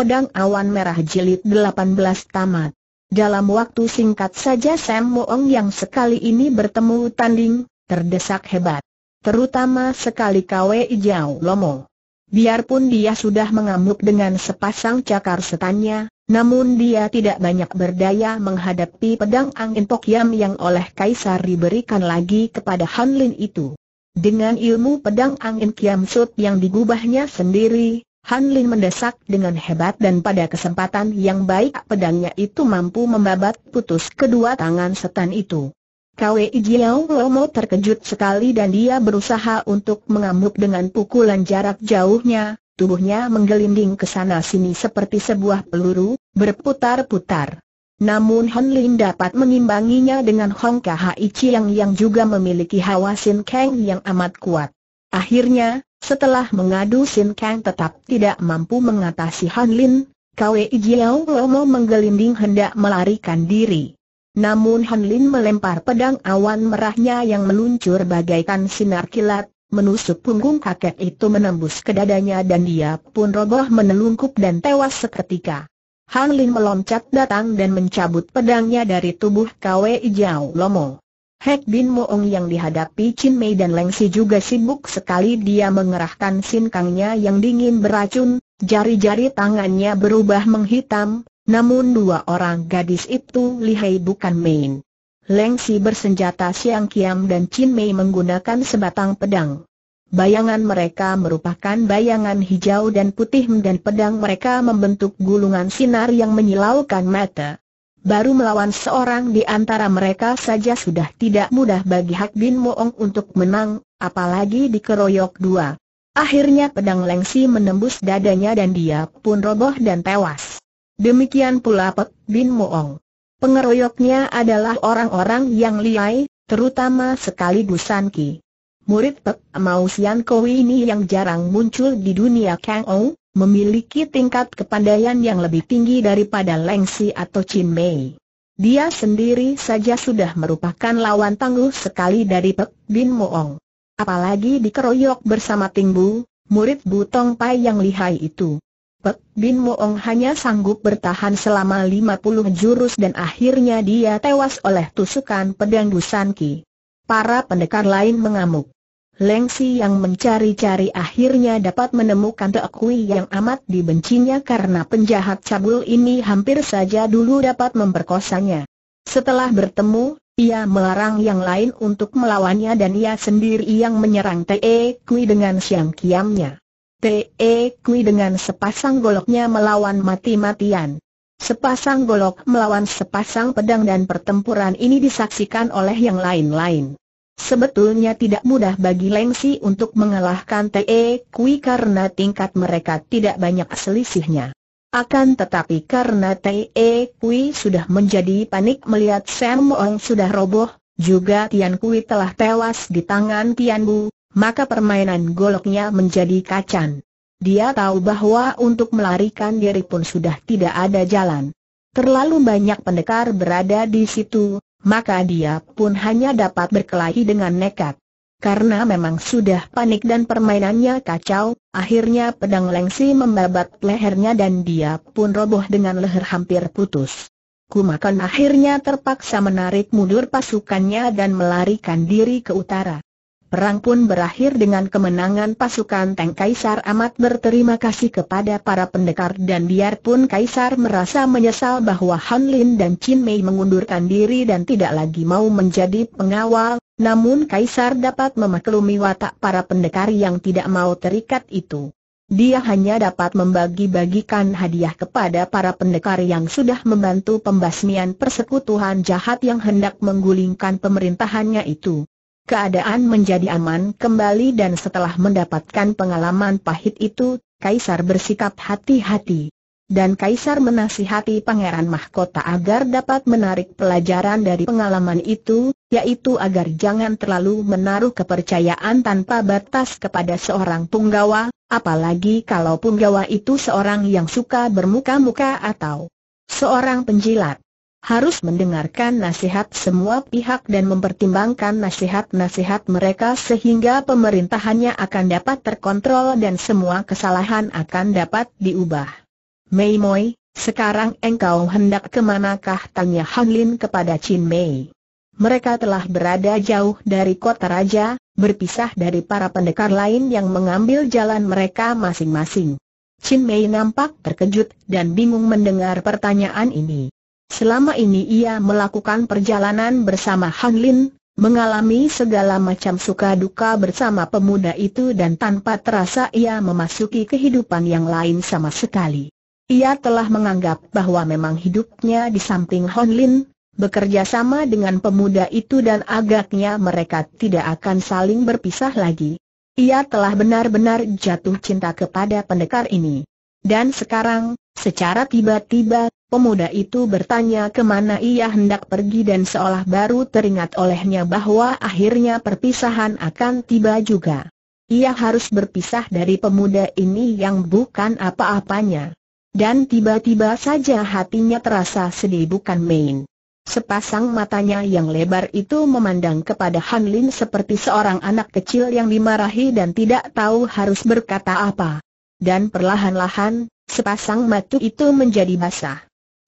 Pedang Awan Merah Jilid 18 Tamat Dalam waktu singkat saja Sam Moong yang sekali ini bertemu tanding, terdesak hebat. Terutama sekali KW Ijau Lomo. Biarpun dia sudah mengamuk dengan sepasang cakar setannya, namun dia tidak banyak berdaya menghadapi pedang angin Tokyam yang oleh Kaisar diberikan lagi kepada Hanlin itu. Dengan ilmu pedang angin Kiam Sut yang digubahnya sendiri, Han Lin mendesak dengan hebat dan pada kesempatan yang baik pedangnya itu mampu membabat putus kedua tangan setan itu. Kwei Jiao Lomo terkejut sekali dan dia berusaha untuk mengamuk dengan pukulan jarak jauhnya, tubuhnya menggelinding ke sana sini seperti sebuah peluru, berputar-putar. Namun Han Lin dapat mengimbanginya dengan Hong Kahai Chiang yang juga memiliki Hawasin sin keng yang amat kuat. Akhirnya, setelah mengadu Sin Kang tetap tidak mampu mengatasi Han Lin, Kwei Jiao Lomo menggelinding hendak melarikan diri. Namun Han Lin melempar pedang awan merahnya yang meluncur bagaikan sinar kilat, menusuk punggung kakek itu menembus ke dadanya dan dia pun roboh menelungkup dan tewas seketika. Han Lin meloncat datang dan mencabut pedangnya dari tubuh Kwei Jiao Lomo. Hek Bin Moong yang dihadapi Chin Mei dan Leng Si juga sibuk sekali dia mengerahkan sinkangnya yang dingin beracun, jari-jari tangannya berubah menghitam, namun dua orang gadis itu lihai bukan main. Leng Si bersenjata Siang Kiam dan Chin Mei menggunakan sebatang pedang. Bayangan mereka merupakan bayangan hijau dan putih dan pedang mereka membentuk gulungan sinar yang menyilaukan mata. Baru melawan seorang di antara mereka saja sudah tidak mudah bagi Hak Bin Moong untuk menang, apalagi dikeroyok dua. Akhirnya pedang Lengsi menembus dadanya dan dia pun roboh dan tewas. Demikian pula Pek Bin Moong. Pengeroyoknya adalah orang-orang yang liai, terutama sekali Gusan Ki. Murid Pek Mausian Kowi ini yang jarang muncul di dunia Kang Ong, memiliki tingkat kepandaian yang lebih tinggi daripada Lengsi atau Chin Mei. Dia sendiri saja sudah merupakan lawan tangguh sekali dari Pek Bin Moong. Apalagi dikeroyok bersama Ting Bu, murid Butong Pai yang lihai itu. Pek Bin Moong hanya sanggup bertahan selama 50 jurus dan akhirnya dia tewas oleh tusukan pedang Ki. Para pendekar lain mengamuk. Lengsi yang mencari-cari akhirnya dapat menemukan Kui yang amat dibencinya karena penjahat cabul ini hampir saja dulu dapat memperkosanya. Setelah bertemu, ia melarang yang lain untuk melawannya dan ia sendiri yang menyerang Te Kui dengan siang kiamnya. Te Kui dengan sepasang goloknya melawan mati-matian. Sepasang golok melawan sepasang pedang dan pertempuran ini disaksikan oleh yang lain-lain. Sebetulnya tidak mudah bagi Lengsi untuk mengalahkan Te Kui karena tingkat mereka tidak banyak selisihnya. Akan tetapi karena Te Kui sudah menjadi panik melihat Sam Ong sudah roboh, juga Tian Kui telah tewas di tangan Tian Bu, maka permainan goloknya menjadi kacan. Dia tahu bahwa untuk melarikan diri pun sudah tidak ada jalan. Terlalu banyak pendekar berada di situ, maka dia pun hanya dapat berkelahi dengan nekat. Karena memang sudah panik dan permainannya kacau, akhirnya pedang lengsi membabat lehernya dan dia pun roboh dengan leher hampir putus. Kumakan akhirnya terpaksa menarik mundur pasukannya dan melarikan diri ke utara. Perang pun berakhir dengan kemenangan pasukan Tang Kaisar amat berterima kasih kepada para pendekar dan biarpun Kaisar merasa menyesal bahwa Han Lin dan Chin Mei mengundurkan diri dan tidak lagi mau menjadi pengawal, namun Kaisar dapat memaklumi watak para pendekar yang tidak mau terikat itu. Dia hanya dapat membagi-bagikan hadiah kepada para pendekar yang sudah membantu pembasmian persekutuan jahat yang hendak menggulingkan pemerintahannya itu keadaan menjadi aman kembali dan setelah mendapatkan pengalaman pahit itu, Kaisar bersikap hati-hati. Dan Kaisar menasihati Pangeran Mahkota agar dapat menarik pelajaran dari pengalaman itu, yaitu agar jangan terlalu menaruh kepercayaan tanpa batas kepada seorang punggawa, apalagi kalau punggawa itu seorang yang suka bermuka-muka atau seorang penjilat harus mendengarkan nasihat semua pihak dan mempertimbangkan nasihat-nasihat mereka sehingga pemerintahannya akan dapat terkontrol dan semua kesalahan akan dapat diubah. Mei Moi, sekarang engkau hendak kemanakah tanya Han Lin kepada Chin Mei. Mereka telah berada jauh dari kota raja, berpisah dari para pendekar lain yang mengambil jalan mereka masing-masing. Chin Mei nampak terkejut dan bingung mendengar pertanyaan ini. Selama ini ia melakukan perjalanan bersama Han Lin, mengalami segala macam suka duka bersama pemuda itu dan tanpa terasa ia memasuki kehidupan yang lain sama sekali. Ia telah menganggap bahwa memang hidupnya di samping Han Lin, bekerja sama dengan pemuda itu dan agaknya mereka tidak akan saling berpisah lagi. Ia telah benar-benar jatuh cinta kepada pendekar ini. Dan sekarang, secara tiba-tiba, pemuda itu bertanya kemana ia hendak pergi dan seolah baru teringat olehnya bahwa akhirnya perpisahan akan tiba juga. Ia harus berpisah dari pemuda ini yang bukan apa-apanya. Dan tiba-tiba saja hatinya terasa sedih bukan main. Sepasang matanya yang lebar itu memandang kepada Han Lin seperti seorang anak kecil yang dimarahi dan tidak tahu harus berkata apa dan perlahan-lahan, sepasang mata itu menjadi basah.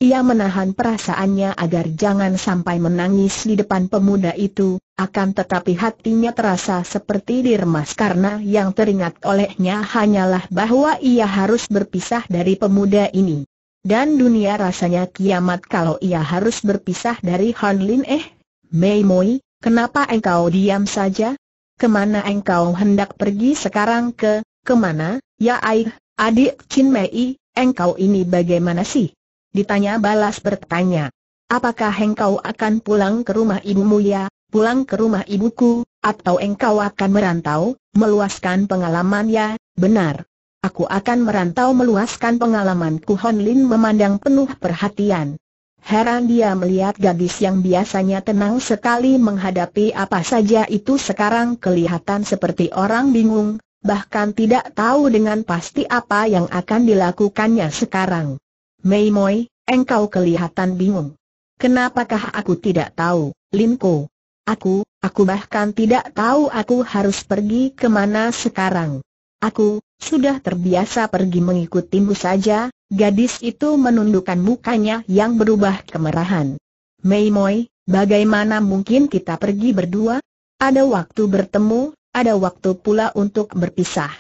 Ia menahan perasaannya agar jangan sampai menangis di depan pemuda itu, akan tetapi hatinya terasa seperti diremas karena yang teringat olehnya hanyalah bahwa ia harus berpisah dari pemuda ini. Dan dunia rasanya kiamat kalau ia harus berpisah dari Han Lin eh, Mei Moi, kenapa engkau diam saja? Kemana engkau hendak pergi sekarang ke? Kemana, ya air, adik Chin Mei, engkau ini bagaimana sih? Ditanya balas bertanya. Apakah engkau akan pulang ke rumah ibumu ya, pulang ke rumah ibuku, atau engkau akan merantau, meluaskan pengalaman ya, benar. Aku akan merantau meluaskan pengalamanku Hon Lin memandang penuh perhatian. Heran dia melihat gadis yang biasanya tenang sekali menghadapi apa saja itu sekarang kelihatan seperti orang bingung, bahkan tidak tahu dengan pasti apa yang akan dilakukannya sekarang. Mei Moi, engkau kelihatan bingung. Kenapakah aku tidak tahu, Lin Ko? Aku, aku bahkan tidak tahu aku harus pergi ke mana sekarang. Aku, sudah terbiasa pergi mengikutimu saja, gadis itu menundukkan mukanya yang berubah kemerahan. Mei Moi, bagaimana mungkin kita pergi berdua? Ada waktu bertemu, ada waktu pula untuk berpisah.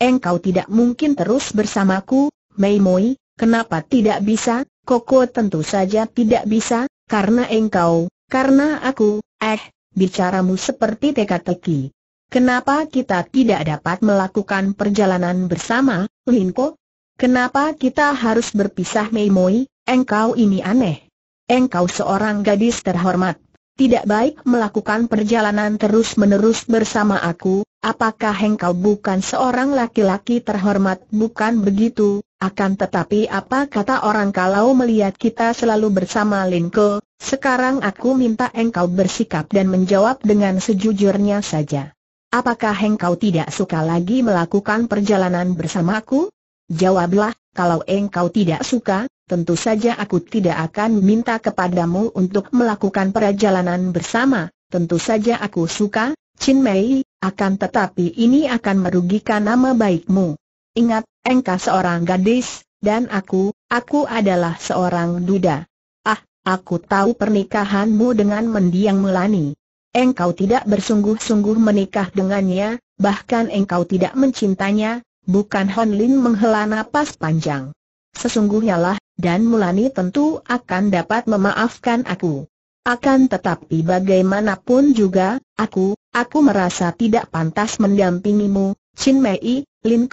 Engkau tidak mungkin terus bersamaku, Mei Moi, kenapa tidak bisa? Koko tentu saja tidak bisa, karena engkau, karena aku, eh, bicaramu seperti teka-teki. Kenapa kita tidak dapat melakukan perjalanan bersama, Linko? Kenapa kita harus berpisah Mei Moi, engkau ini aneh. Engkau seorang gadis terhormat, tidak baik melakukan perjalanan terus-menerus bersama aku, apakah engkau bukan seorang laki-laki terhormat? Bukan begitu, akan tetapi apa kata orang kalau melihat kita selalu bersama Linko, sekarang aku minta engkau bersikap dan menjawab dengan sejujurnya saja. Apakah engkau tidak suka lagi melakukan perjalanan bersamaku? Jawablah, kalau engkau tidak suka, tentu saja aku tidak akan minta kepadamu untuk melakukan perjalanan bersama, tentu saja aku suka, Chin Mei, akan tetapi ini akan merugikan nama baikmu. Ingat, engkau seorang gadis, dan aku, aku adalah seorang duda. Ah, aku tahu pernikahanmu dengan mendiang Melani. Engkau tidak bersungguh-sungguh menikah dengannya, bahkan engkau tidak mencintanya, bukan Hon Lin menghela napas panjang. Sesungguhnya lah, dan Mulani tentu akan dapat memaafkan aku. Akan tetapi bagaimanapun juga, aku, aku merasa tidak pantas mendampingimu, Chin Mei, Lin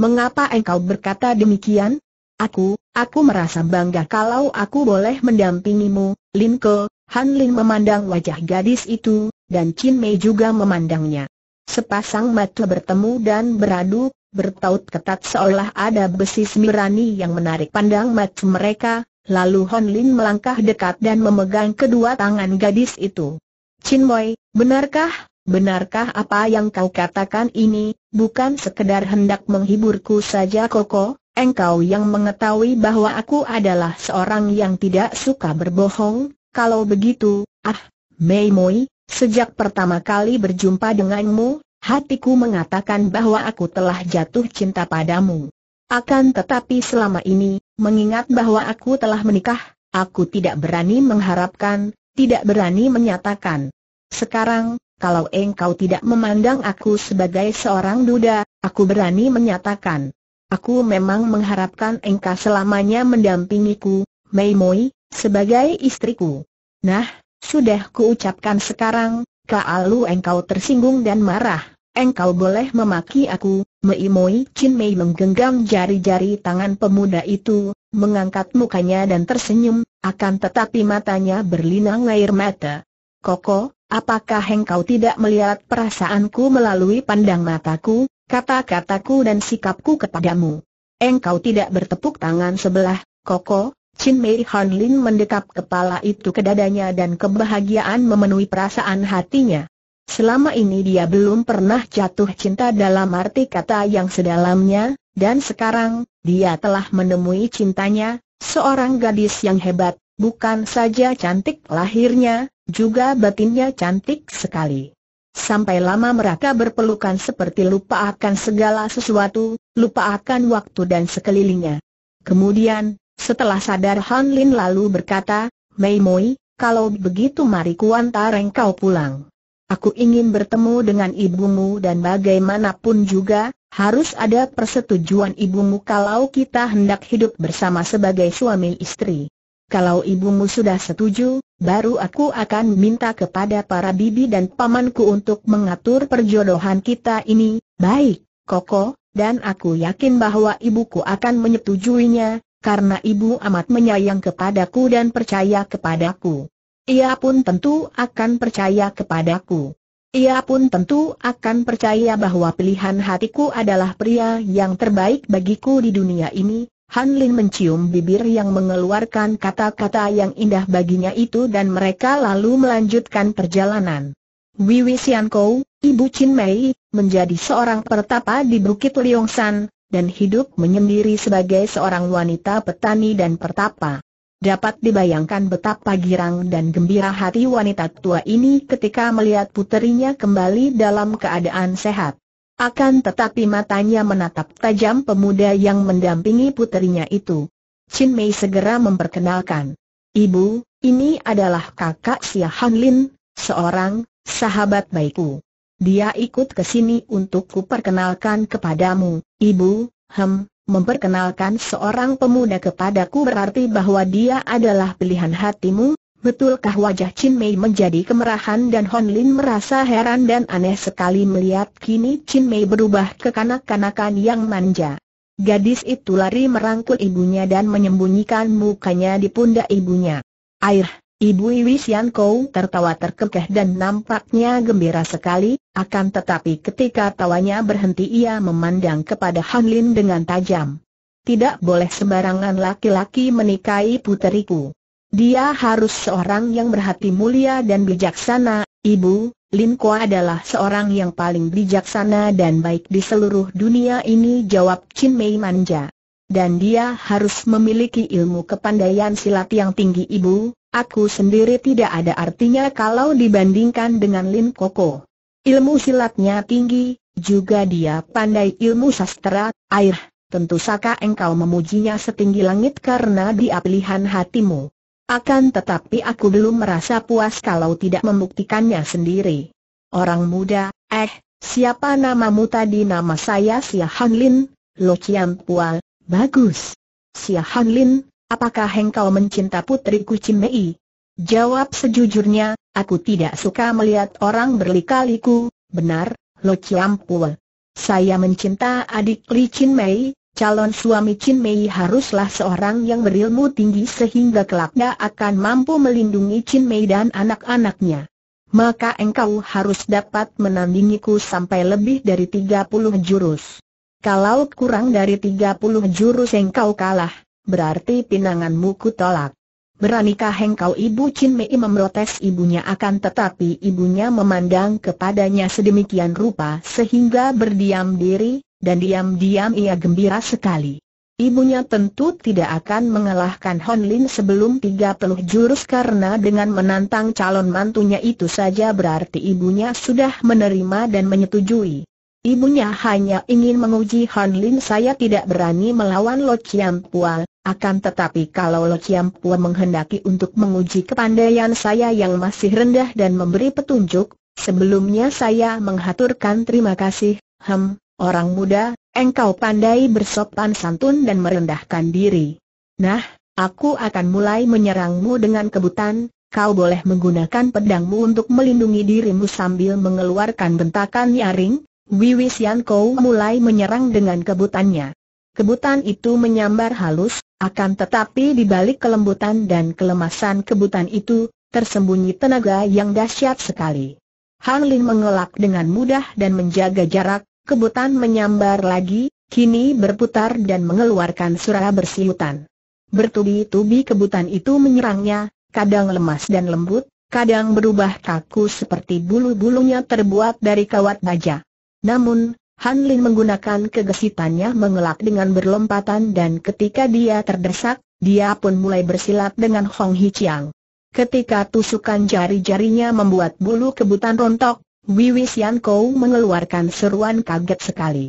mengapa engkau berkata demikian? Aku, aku merasa bangga kalau aku boleh mendampingimu, Lin Ke, Han Lin memandang wajah gadis itu, dan Chin Mei juga memandangnya. Sepasang mata bertemu dan beradu, bertaut ketat seolah ada besi semirani yang menarik pandang mata mereka, lalu Hon Lin melangkah dekat dan memegang kedua tangan gadis itu. Chin Boy, benarkah, benarkah apa yang kau katakan ini, bukan sekedar hendak menghiburku saja Koko, engkau yang mengetahui bahwa aku adalah seorang yang tidak suka berbohong, kalau begitu, ah, Mei Moi, Sejak pertama kali berjumpa denganmu, hatiku mengatakan bahwa aku telah jatuh cinta padamu. Akan tetapi selama ini, mengingat bahwa aku telah menikah, aku tidak berani mengharapkan, tidak berani menyatakan. Sekarang, kalau engkau tidak memandang aku sebagai seorang duda, aku berani menyatakan. Aku memang mengharapkan engkau selamanya mendampingiku, Mei Moi, sebagai istriku. Nah, sudah kuucapkan sekarang, kalau engkau tersinggung dan marah engkau boleh memaki aku, Meimoi Chin Mei menggenggam jari-jari tangan pemuda itu, mengangkat mukanya dan tersenyum, akan tetapi matanya berlinang air mata. Koko, apakah engkau tidak melihat perasaanku melalui pandang mataku, kata-kataku dan sikapku kepadamu? Engkau tidak bertepuk tangan sebelah, Koko, Chin Mei Han Lin mendekap kepala itu ke dadanya dan kebahagiaan memenuhi perasaan hatinya. Selama ini dia belum pernah jatuh cinta dalam arti kata yang sedalamnya, dan sekarang, dia telah menemui cintanya, seorang gadis yang hebat, bukan saja cantik lahirnya, juga batinnya cantik sekali. Sampai lama mereka berpelukan seperti lupa akan segala sesuatu, lupa akan waktu dan sekelilingnya. Kemudian, setelah sadar Han Lin lalu berkata, Mei Moi, kalau begitu mari kuantar engkau pulang. Aku ingin bertemu dengan ibumu dan bagaimanapun juga, harus ada persetujuan ibumu kalau kita hendak hidup bersama sebagai suami istri. Kalau ibumu sudah setuju, baru aku akan minta kepada para bibi dan pamanku untuk mengatur perjodohan kita ini. Baik, Koko, dan aku yakin bahwa ibuku akan menyetujuinya, karena ibu amat menyayang kepadaku dan percaya kepadaku. Ia pun tentu akan percaya kepadaku. Ia pun tentu akan percaya bahwa pilihan hatiku adalah pria yang terbaik bagiku di dunia ini. Han Lin mencium bibir yang mengeluarkan kata-kata yang indah baginya itu dan mereka lalu melanjutkan perjalanan. Wiwi Xiankou, Ibu Chin Mei, menjadi seorang pertapa di Bukit Liongsan, dan hidup menyendiri sebagai seorang wanita petani dan pertapa. Dapat dibayangkan betapa girang dan gembira hati wanita tua ini ketika melihat puterinya kembali dalam keadaan sehat. Akan tetapi matanya menatap tajam pemuda yang mendampingi puterinya itu. Chin Mei segera memperkenalkan. Ibu, ini adalah kakak Xia Han Lin, seorang sahabat baikku. Dia ikut ke sini untuk kuperkenalkan kepadamu, ibu, hem, memperkenalkan seorang pemuda kepadaku berarti bahwa dia adalah pilihan hatimu, betulkah wajah Chin Mei menjadi kemerahan dan Hon Lin merasa heran dan aneh sekali melihat kini Chin Mei berubah ke kanak-kanakan yang manja. Gadis itu lari merangkul ibunya dan menyembunyikan mukanya di pundak ibunya. Air, Ibu Iwi Sian Kou tertawa terkekeh dan nampaknya gembira sekali, akan tetapi ketika tawanya berhenti ia memandang kepada Han Lin dengan tajam. Tidak boleh sembarangan laki-laki menikahi puteriku. Dia harus seorang yang berhati mulia dan bijaksana, Ibu, Lin Kua adalah seorang yang paling bijaksana dan baik di seluruh dunia ini jawab Chin Mei manja dan dia harus memiliki ilmu kepandaian silat yang tinggi ibu, aku sendiri tidak ada artinya kalau dibandingkan dengan Lin Koko. Ilmu silatnya tinggi, juga dia pandai ilmu sastra, air, tentu saka engkau memujinya setinggi langit karena dia pilihan hatimu. Akan tetapi aku belum merasa puas kalau tidak membuktikannya sendiri. Orang muda, eh, siapa namamu tadi nama saya Sia Lin, Lo Chiang Pual, Bagus. Xia Hanlin, apakah engkau mencinta putriku Mei? Jawab sejujurnya, aku tidak suka melihat orang berlikaliku, benar, Lo Chiampul. Saya mencinta adik Li Mei, calon suami Mei haruslah seorang yang berilmu tinggi sehingga kelaknya akan mampu melindungi Mei dan anak-anaknya. Maka engkau harus dapat menandingiku sampai lebih dari 30 jurus. Kalau kurang dari 30 jurus engkau kalah, berarti pinanganmu kutolak. Beranikah engkau ibu Chin Mei memrotes ibunya akan tetapi ibunya memandang kepadanya sedemikian rupa sehingga berdiam diri, dan diam-diam ia gembira sekali. Ibunya tentu tidak akan mengalahkan Hon Lin sebelum 30 jurus karena dengan menantang calon mantunya itu saja berarti ibunya sudah menerima dan menyetujui. Ibunya hanya ingin menguji Han Lin saya tidak berani melawan Lo Chiam Pua, akan tetapi kalau Lo Chiam Pua menghendaki untuk menguji kepandaian saya yang masih rendah dan memberi petunjuk, sebelumnya saya menghaturkan terima kasih, hem, orang muda, engkau pandai bersopan santun dan merendahkan diri. Nah, aku akan mulai menyerangmu dengan kebutan, kau boleh menggunakan pedangmu untuk melindungi dirimu sambil mengeluarkan bentakan nyaring, Wiwi Kou mulai menyerang dengan kebutannya. Kebutan itu menyambar halus, akan tetapi di balik kelembutan dan kelemasan kebutan itu, tersembunyi tenaga yang dahsyat sekali. Han Lin mengelak dengan mudah dan menjaga jarak, kebutan menyambar lagi, kini berputar dan mengeluarkan surah bersiutan. Bertubi-tubi kebutan itu menyerangnya, kadang lemas dan lembut, kadang berubah kaku seperti bulu-bulunya terbuat dari kawat baja. Namun, Han Lin menggunakan kegesitannya mengelak dengan berlompatan dan ketika dia terdesak, dia pun mulai bersilat dengan Hong Hi Chiang. Ketika tusukan jari-jarinya membuat bulu kebutan rontok, Wiwi Sian Kou mengeluarkan seruan kaget sekali.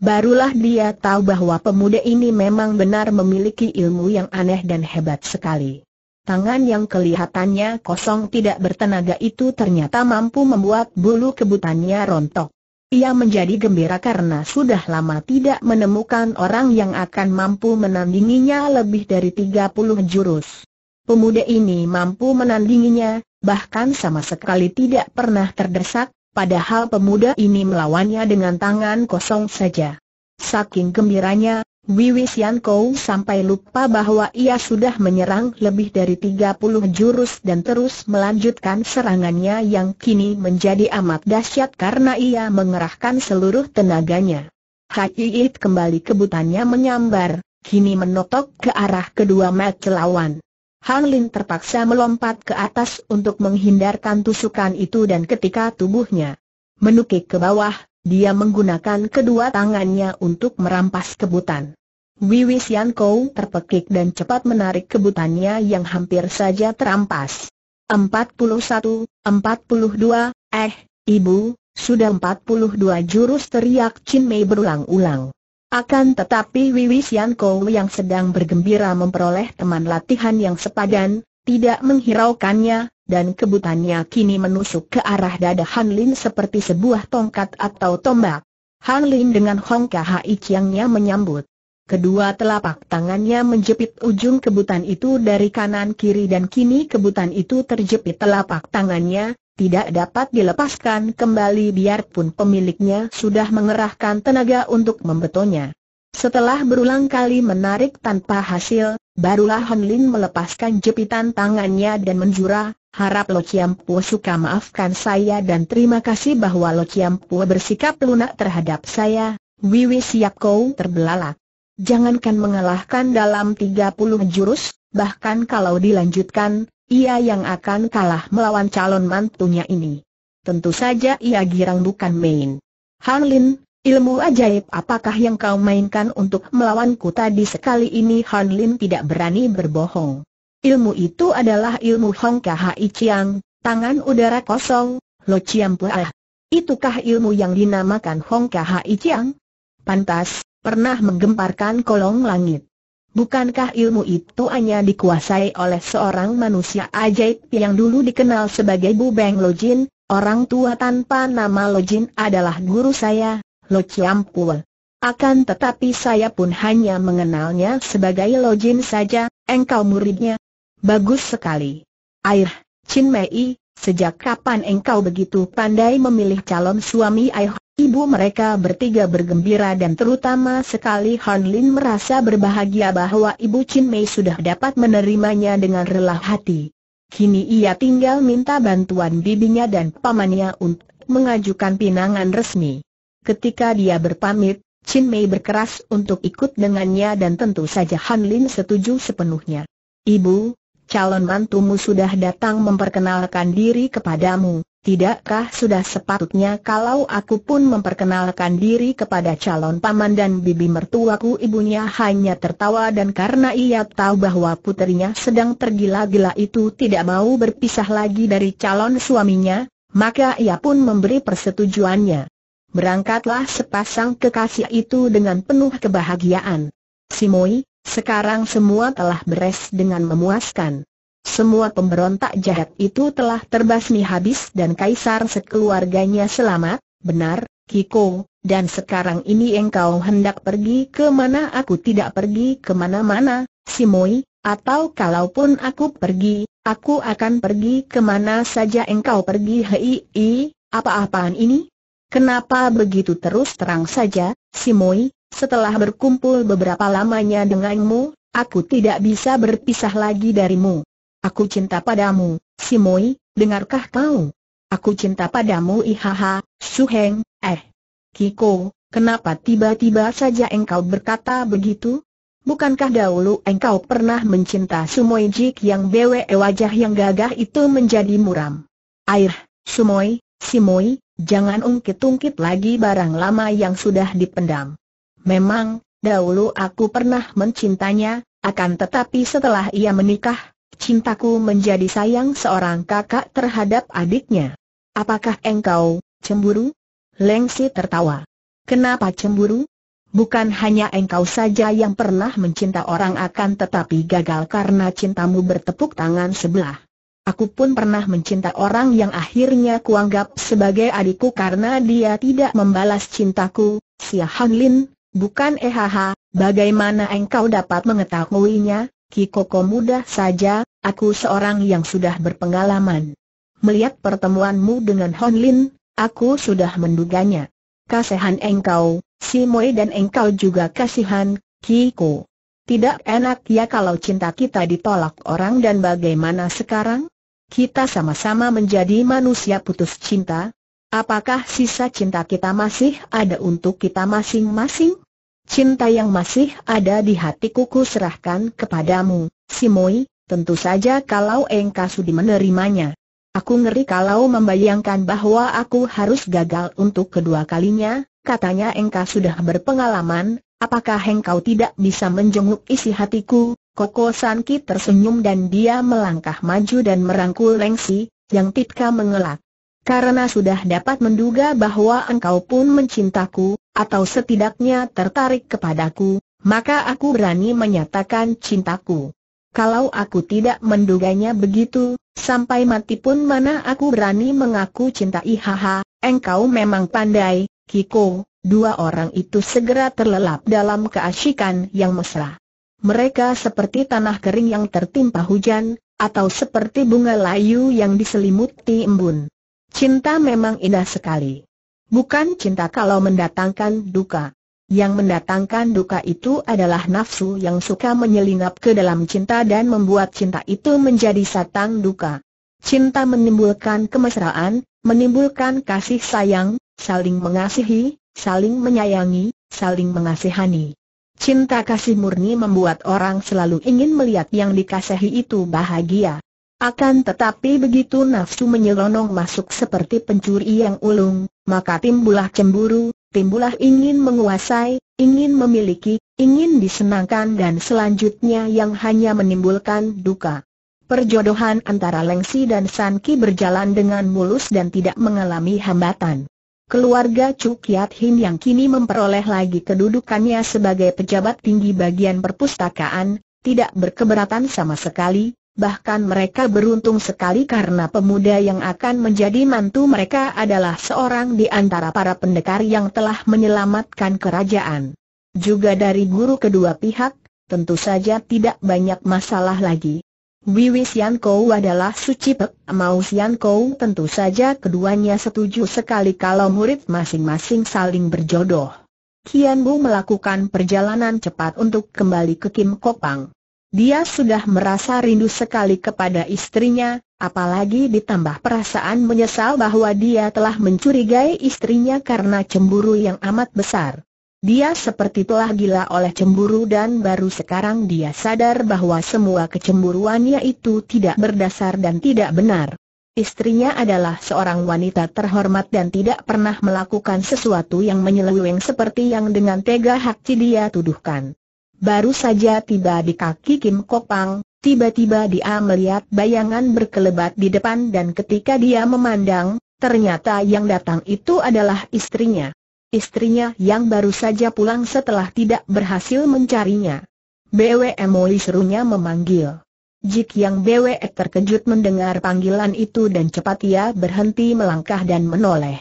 Barulah dia tahu bahwa pemuda ini memang benar memiliki ilmu yang aneh dan hebat sekali. Tangan yang kelihatannya kosong tidak bertenaga itu ternyata mampu membuat bulu kebutannya rontok. Ia menjadi gembira karena sudah lama tidak menemukan orang yang akan mampu menandinginya lebih dari 30 jurus. Pemuda ini mampu menandinginya, bahkan sama sekali tidak pernah terdesak, padahal pemuda ini melawannya dengan tangan kosong saja. Saking gembiranya, Wiwi Sian Kou sampai lupa bahwa ia sudah menyerang lebih dari 30 jurus dan terus melanjutkan serangannya yang kini menjadi amat dahsyat karena ia mengerahkan seluruh tenaganya. Haiit kembali kebutannya menyambar, kini menotok ke arah kedua mata lawan. Han Lin terpaksa melompat ke atas untuk menghindarkan tusukan itu dan ketika tubuhnya menukik ke bawah, dia menggunakan kedua tangannya untuk merampas kebutan. Wiwi Sian Kou terpekik dan cepat menarik kebutannya yang hampir saja terampas. 41, 42, eh, ibu, sudah 42 jurus teriak Chin Mei berulang-ulang. Akan tetapi Wiwi Sian Kou yang sedang bergembira memperoleh teman latihan yang sepadan, tidak menghiraukannya, dan kebutannya kini menusuk ke arah dada Han Lin seperti sebuah tongkat atau tombak. Han Lin dengan Hong Kahai Chiangnya menyambut. Kedua telapak tangannya menjepit ujung kebutan itu dari kanan kiri dan kini kebutan itu terjepit telapak tangannya, tidak dapat dilepaskan kembali biarpun pemiliknya sudah mengerahkan tenaga untuk membetonya. Setelah berulang kali menarik tanpa hasil, barulah Han Lin melepaskan jepitan tangannya dan menjurah. Harap Lo Chiampu suka maafkan saya dan terima kasih bahwa Lo Chiampu bersikap lunak terhadap saya, Wiwi siap kau terbelalak. Jangankan mengalahkan dalam 30 jurus, bahkan kalau dilanjutkan, ia yang akan kalah melawan calon mantunya ini. Tentu saja ia girang bukan main. Han Lin, ilmu ajaib apakah yang kau mainkan untuk melawanku tadi sekali ini Han Lin tidak berani berbohong. Ilmu itu adalah ilmu Hong Kahai Chiang, tangan udara kosong, Lo Chiang Puah. Itukah ilmu yang dinamakan Hong Kahai Chiang? Pantas, pernah menggemparkan kolong langit. Bukankah ilmu itu hanya dikuasai oleh seorang manusia ajaib yang dulu dikenal sebagai Bu Beng Lo Jin? orang tua tanpa nama Lo Jin adalah guru saya, Lo Chiang Puah. Akan tetapi saya pun hanya mengenalnya sebagai Lo Jin saja, engkau muridnya, Bagus sekali. Air, Chin Mei, sejak kapan engkau begitu pandai memilih calon suami Air? Ibu mereka bertiga bergembira dan terutama sekali Han Lin merasa berbahagia bahwa Ibu Chin Mei sudah dapat menerimanya dengan rela hati. Kini ia tinggal minta bantuan bibinya dan pamannya untuk mengajukan pinangan resmi. Ketika dia berpamit, Chin Mei berkeras untuk ikut dengannya dan tentu saja Han Lin setuju sepenuhnya. Ibu, calon mantumu sudah datang memperkenalkan diri kepadamu, tidakkah sudah sepatutnya kalau aku pun memperkenalkan diri kepada calon paman dan bibi mertuaku ibunya hanya tertawa dan karena ia tahu bahwa putrinya sedang tergila-gila itu tidak mau berpisah lagi dari calon suaminya, maka ia pun memberi persetujuannya. Berangkatlah sepasang kekasih itu dengan penuh kebahagiaan. Simoi, sekarang semua telah beres dengan memuaskan. Semua pemberontak jahat itu telah terbasmi habis dan kaisar sekeluarganya selamat, benar, Kiko, dan sekarang ini engkau hendak pergi ke mana aku tidak pergi ke mana-mana, Simoi, atau kalaupun aku pergi, aku akan pergi ke mana saja engkau pergi hei, apa-apaan ini? Kenapa begitu terus terang saja, Simoi, setelah berkumpul beberapa lamanya denganmu, aku tidak bisa berpisah lagi darimu. Aku cinta padamu, Simoi, dengarkah kau? Aku cinta padamu ihaha, Suheng, eh. Kiko, kenapa tiba-tiba saja engkau berkata begitu? Bukankah dahulu engkau pernah mencinta Sumoy Jik yang bewe wajah yang gagah itu menjadi muram? Air, Sumoy, Moi, jangan ungkit-ungkit lagi barang lama yang sudah dipendam. Memang, dahulu aku pernah mencintanya, akan tetapi setelah ia menikah, cintaku menjadi sayang seorang kakak terhadap adiknya. Apakah engkau cemburu? Lengsi tertawa. Kenapa cemburu? Bukan hanya engkau saja yang pernah mencinta orang akan tetapi gagal karena cintamu bertepuk tangan sebelah. Aku pun pernah mencinta orang yang akhirnya kuanggap sebagai adikku karena dia tidak membalas cintaku, Xia Hanlin. Bukan ehaha, eh, bagaimana engkau dapat mengetahuinya, Kikoko mudah saja, aku seorang yang sudah berpengalaman. Melihat pertemuanmu dengan Hon Lin, aku sudah menduganya. Kasihan engkau, si Moe dan engkau juga kasihan, Kiko. Tidak enak ya kalau cinta kita ditolak orang dan bagaimana sekarang? Kita sama-sama menjadi manusia putus cinta. Apakah sisa cinta kita masih ada untuk kita masing-masing? Cinta yang masih ada di hatiku ku serahkan kepadamu, Simoi, tentu saja kalau engkau sudi menerimanya. Aku ngeri kalau membayangkan bahwa aku harus gagal untuk kedua kalinya, katanya engkau sudah berpengalaman, apakah engkau tidak bisa menjenguk isi hatiku? Koko Sanki tersenyum dan dia melangkah maju dan merangkul Lengsi, yang Titka mengelak. Karena sudah dapat menduga bahwa engkau pun mencintaku, atau setidaknya tertarik kepadaku, maka aku berani menyatakan cintaku. Kalau aku tidak menduganya begitu, sampai mati pun mana aku berani mengaku cinta ihaha, engkau memang pandai, Kiko, dua orang itu segera terlelap dalam keasyikan yang mesra. Mereka seperti tanah kering yang tertimpa hujan, atau seperti bunga layu yang diselimuti embun. Cinta memang indah sekali. Bukan cinta kalau mendatangkan duka. Yang mendatangkan duka itu adalah nafsu yang suka menyelinap ke dalam cinta dan membuat cinta itu menjadi satang duka. Cinta menimbulkan kemesraan, menimbulkan kasih sayang, saling mengasihi, saling menyayangi, saling mengasihani. Cinta kasih murni membuat orang selalu ingin melihat yang dikasihi itu bahagia. Akan tetapi begitu nafsu menyelonong masuk seperti pencuri yang ulung, maka timbulah cemburu, timbulah ingin menguasai, ingin memiliki, ingin disenangkan dan selanjutnya yang hanya menimbulkan duka. Perjodohan antara Lengsi dan Sanki berjalan dengan mulus dan tidak mengalami hambatan. Keluarga Cukiat Hin yang kini memperoleh lagi kedudukannya sebagai pejabat tinggi bagian perpustakaan, tidak berkeberatan sama sekali, Bahkan mereka beruntung sekali karena pemuda yang akan menjadi mantu mereka adalah seorang di antara para pendekar yang telah menyelamatkan kerajaan. Juga dari guru kedua pihak, tentu saja tidak banyak masalah lagi. Wiwi Sian Kou adalah suci pek, mau Sian Kou tentu saja keduanya setuju sekali kalau murid masing-masing saling berjodoh. Kian Bu melakukan perjalanan cepat untuk kembali ke Kim Kopang. Dia sudah merasa rindu sekali kepada istrinya, apalagi ditambah perasaan menyesal bahwa dia telah mencurigai istrinya karena cemburu yang amat besar. Dia seperti telah gila oleh cemburu dan baru sekarang dia sadar bahwa semua kecemburuannya itu tidak berdasar dan tidak benar. Istrinya adalah seorang wanita terhormat dan tidak pernah melakukan sesuatu yang menyeleweng seperti yang dengan tega Hakci dia tuduhkan. Baru saja tiba di kaki Kim Kopang, tiba-tiba dia melihat bayangan berkelebat di depan dan ketika dia memandang, ternyata yang datang itu adalah istrinya. Istrinya yang baru saja pulang setelah tidak berhasil mencarinya. BW Emoli serunya memanggil. Jik yang BW terkejut mendengar panggilan itu dan cepat ia berhenti melangkah dan menoleh.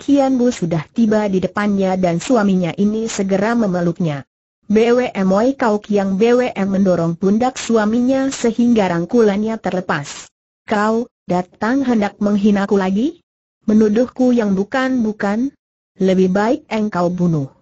Kian Bu sudah tiba di depannya dan suaminya ini segera memeluknya. BWM Kau Kiang BWM mendorong pundak suaminya sehingga rangkulannya terlepas. Kau, datang hendak menghinaku lagi? Menuduhku yang bukan-bukan? Lebih baik engkau bunuh.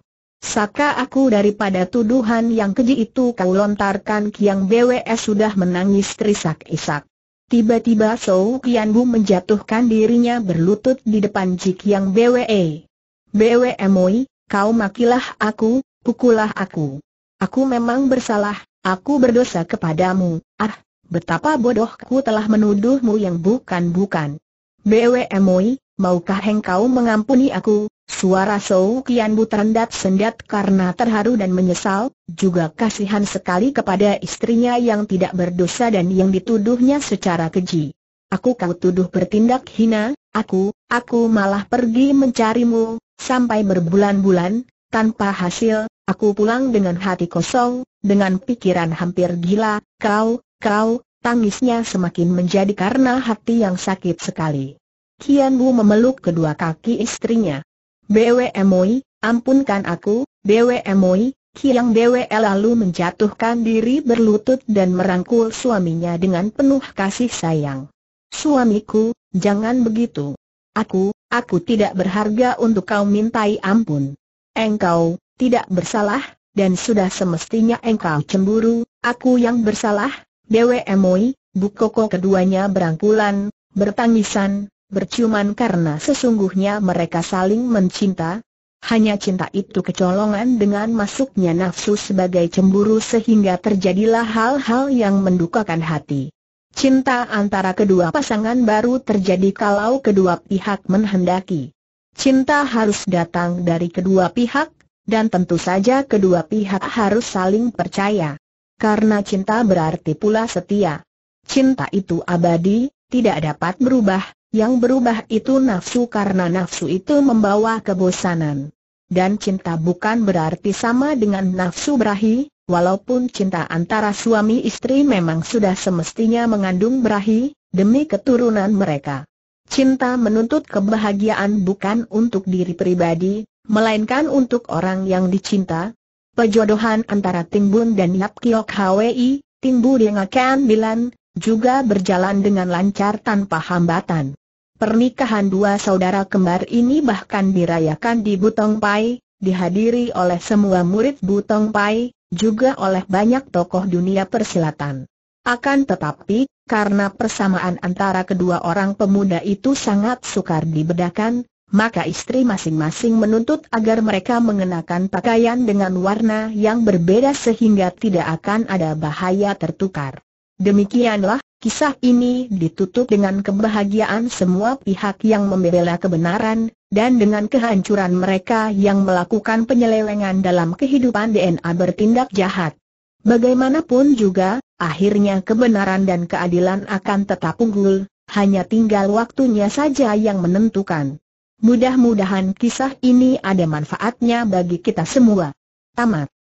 Saka aku daripada tuduhan yang keji itu kau lontarkan Kiang BWS sudah menangis terisak-isak. Tiba-tiba Sou Kian Bu menjatuhkan dirinya berlutut di depan Ji Kiang BWE. Wai, kau makilah aku, pukullah aku. Aku memang bersalah, aku berdosa kepadamu, ah, betapa bodohku telah menuduhmu yang bukan-bukan. BWMOI, maukah engkau mengampuni aku? Suara Sou Kian Bu terendat sendat karena terharu dan menyesal, juga kasihan sekali kepada istrinya yang tidak berdosa dan yang dituduhnya secara keji. Aku kau tuduh bertindak hina, aku, aku malah pergi mencarimu, sampai berbulan-bulan, tanpa hasil, Aku pulang dengan hati kosong, dengan pikiran hampir gila, kau, kau, tangisnya semakin menjadi karena hati yang sakit sekali. Kian Wu memeluk kedua kaki istrinya. BWMOI, ampunkan aku, BWMOI, Kiang Bwe lalu menjatuhkan diri berlutut dan merangkul suaminya dengan penuh kasih sayang. Suamiku, jangan begitu. Aku, aku tidak berharga untuk kau mintai ampun. Engkau, tidak bersalah, dan sudah semestinya engkau cemburu, aku yang bersalah, Dewi Emoi, Bukoko keduanya berangkulan, bertangisan, berciuman karena sesungguhnya mereka saling mencinta, hanya cinta itu kecolongan dengan masuknya nafsu sebagai cemburu sehingga terjadilah hal-hal yang mendukakan hati. Cinta antara kedua pasangan baru terjadi kalau kedua pihak menghendaki. Cinta harus datang dari kedua pihak, dan tentu saja kedua pihak harus saling percaya. Karena cinta berarti pula setia. Cinta itu abadi, tidak dapat berubah, yang berubah itu nafsu karena nafsu itu membawa kebosanan. Dan cinta bukan berarti sama dengan nafsu berahi, walaupun cinta antara suami istri memang sudah semestinya mengandung berahi, demi keturunan mereka. Cinta menuntut kebahagiaan bukan untuk diri pribadi, melainkan untuk orang yang dicinta. pejodohan antara Timbun dan Yap Kiok Hwi, yang akan Bilan, juga berjalan dengan lancar tanpa hambatan. Pernikahan dua saudara kembar ini bahkan dirayakan di Butong Pai, dihadiri oleh semua murid Butong Pai, juga oleh banyak tokoh dunia persilatan. Akan tetapi, karena persamaan antara kedua orang pemuda itu sangat sukar dibedakan, maka istri masing-masing menuntut agar mereka mengenakan pakaian dengan warna yang berbeda sehingga tidak akan ada bahaya tertukar. Demikianlah, kisah ini ditutup dengan kebahagiaan semua pihak yang membela kebenaran, dan dengan kehancuran mereka yang melakukan penyelewengan dalam kehidupan DNA bertindak jahat. Bagaimanapun juga, akhirnya kebenaran dan keadilan akan tetap unggul, hanya tinggal waktunya saja yang menentukan. Mudah-mudahan kisah ini ada manfaatnya bagi kita semua. Tamat.